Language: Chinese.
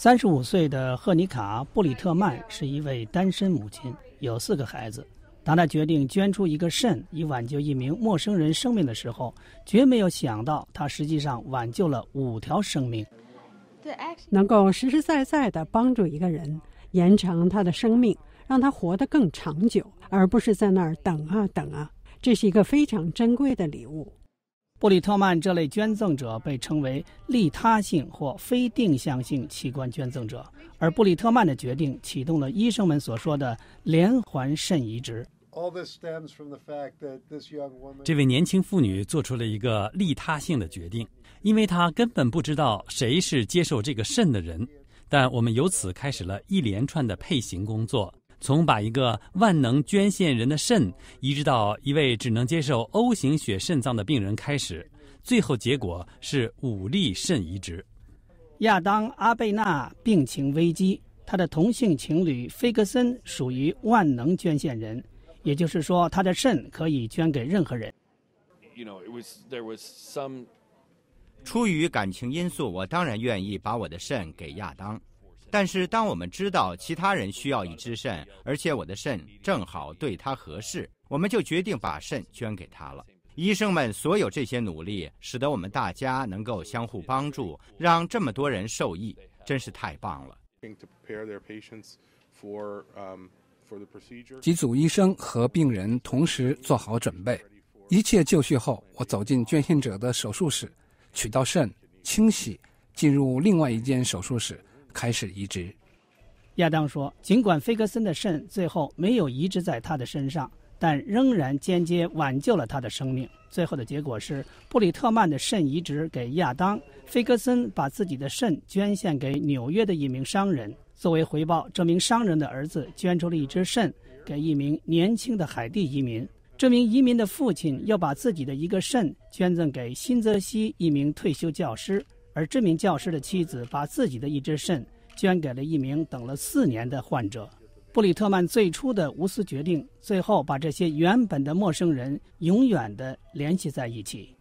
三十五岁的赫尼卡·布里特曼是一位单身母亲，有四个孩子。当他决定捐出一个肾以挽救一名陌生人生命的时候，绝没有想到他实际上挽救了五条生命。能够实实在在地帮助一个人延长他的生命，让他活得更长久，而不是在那儿等啊等啊，这是一个非常珍贵的礼物。布里特曼这类捐赠者被称为利他性或非定向性器官捐赠者，而布里特曼的决定启动了医生们所说的连环肾移植。这位年轻妇女做出了一个利他性的决定，因为她根本不知道谁是接受这个肾的人，但我们由此开始了一连串的配型工作。从把一个万能捐献人的肾移植到一位只能接受 O 型血肾脏的病人开始，最后结果是五例肾移植。亚当·阿贝纳病情危机，他的同性情侣菲格森属于万能捐献人，也就是说，他的肾可以捐给任何人。You know, some was it was there 出于感情因素，我当然愿意把我的肾给亚当。但是，当我们知道其他人需要一只肾，而且我的肾正好对他合适，我们就决定把肾捐给他了。医生们所有这些努力，使得我们大家能够相互帮助，让这么多人受益，真是太棒了。几组医生和病人同时做好准备，一切就绪后，我走进捐献者的手术室，取到肾，清洗，进入另外一间手术室。开始移植。亚当说：“尽管菲格森的肾最后没有移植在他的身上，但仍然间接挽救了他的生命。最后的结果是，布里特曼的肾移植给亚当，菲格森把自己的肾捐献给纽约的一名商人。作为回报，这名商人的儿子捐出了一只肾给一名年轻的海地移民。这名移民的父亲又把自己的一个肾捐赠给新泽西一名退休教师。”而这名教师的妻子把自己的一只肾捐给了一名等了四年的患者。布里特曼最初的无私决定，最后把这些原本的陌生人永远地联系在一起。